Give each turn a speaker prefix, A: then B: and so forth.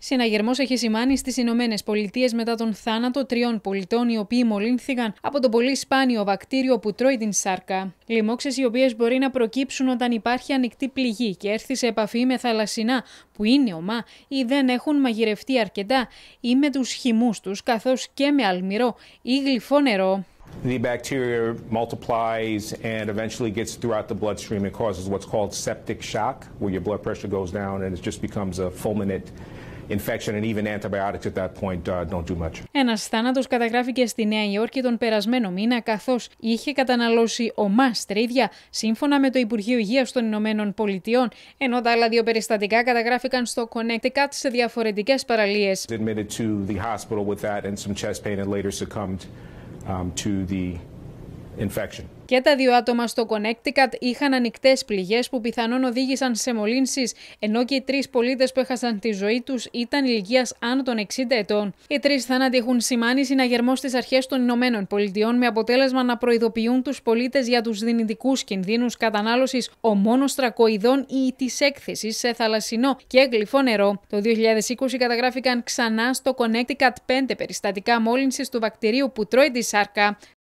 A: Συναγερμός έχει σημάνει στις Ηνωμένες Πολιτείες μετά τον θάνατο τριών πολιτών οι οποίοι μολύνθηκαν από το πολύ σπάνιο βακτήριο που τρώει την σάρκα. Λοιμώξει οι οποίες μπορεί να προκύψουν όταν υπάρχει ανοιχτή πληγή και έρθει σε επαφή με θαλασσινά που είναι ομά ή δεν έχουν μαγειρευτεί αρκετά ή με τους χυμούς τους καθώς και με αλμυρό ή γλυφό νερό.
B: The bacteria multiplies and eventually gets throughout the bloodstream and causes what's called septic shock, where your blood pressure goes down and it just becomes a infection and uh,
A: Ένας θάνατος καταγράφηκε στη Νέα Υόρκη τον περασμένο μήνα καθώς είχε καταναλώσει ομά στρίδια σύμφωνα με το Υπουργείο Υγείας των Ηνωμένων Πολιτειών ενώ τα άλλα δύο περιστατικά καταγράφηκαν στο Connecticut σε διαφορετικές παραλίες. Και τα δύο άτομα στο Connecticut είχαν ανοιχτές πληγές που πιθανόν οδήγησαν σε μολύνσεις, ενώ και οι τρεις πολίτες που έχασαν τη ζωή τους ήταν ηλικίας άνω των 60 ετών. Οι τρεις θάνατοι έχουν σημάνει συναγερμό στις αρχές των Ηνωμένων Πολιτειών με αποτέλεσμα να προειδοποιούν τους πολίτες για τους δυνητικούς κινδύνους κατανάλωσης ομόνων στρακοειδών ή της έκθεσης σε θαλασσινό και γλυφό νερό. Το 2020 καταγράφηκαν ξανά στο Connecticut πέντε περιστατικά μόλυνσης του βακτηρίου που τρώει τη σάρκα,